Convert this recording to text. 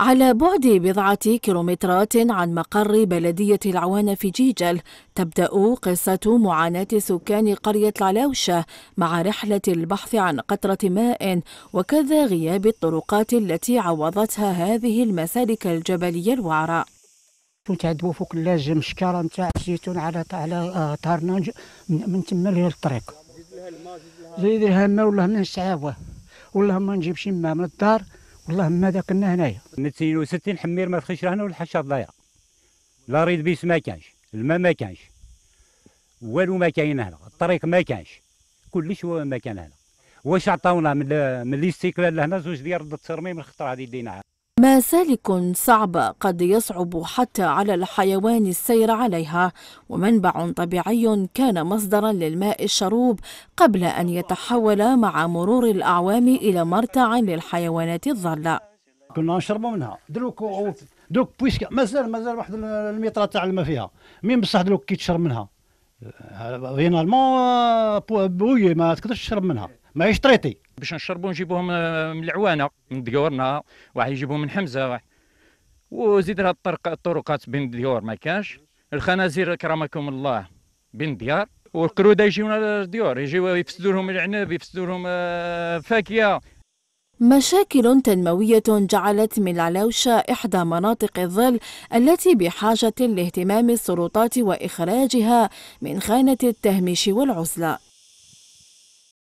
على بعد بضعة كيلومترات عن مقر بلدية العوان في جيجل تبدأ قصة معاناة سكان قرية العلاوشة مع رحلة البحث عن قطرة ماء وكذا غياب الطرقات التي عوضتها هذه المسالك الجبلية الوعرة كنت فوق اللاجة مشكارة نتاع الزيتون على على آه، طارنا من تما للطريق زيد لها الماء والله ما نسعاوه والله ما نجيبش الماء ما من الدار والله ماذا قلنا هنايا من 62 حمير ما تخش هنا حشا ضايع لا ريد بيس ما كانش الماء ما كانش والو ما كاين هنا الطريق ما كانش كلش ما كان هنا واش عطاونا من الاستقلال لهنا زوج ديال الترميم الخطره هذه ديناها مسالك صعبة قد يصعب حتى على الحيوان السير عليها ومنبع طبيعي كان مصدرا للماء الشروب قبل أن يتحول مع مرور الأعوام إلى مرتع للحيوانات الضالة كنا نشربوا منها دروك دروك بويسك مازال مازال واحد الميطرة تاع الماء فيها مين بصح دروك كي تشرب منها فينالمون آه، بوي ما تقدرش تشرب منها ماهيش طريطي باش نشربوا نجيبوهم آه، من العوانه من ديورنا واحد يجيبوهم من حمزه واحد وزيد لها الطرق الطرقات بين الديور ما كانش الخنازير كرمكم الله بين ديار والقروده يجيونا للديور يجيو يفسدوا لهم العنب يفسدوا لهم آه، فاكهه مشاكل تنموية جعلت من العلاوشة إحدى مناطق الظل التي بحاجة لاهتمام السلطات وإخراجها من خانة التهميش والعزلة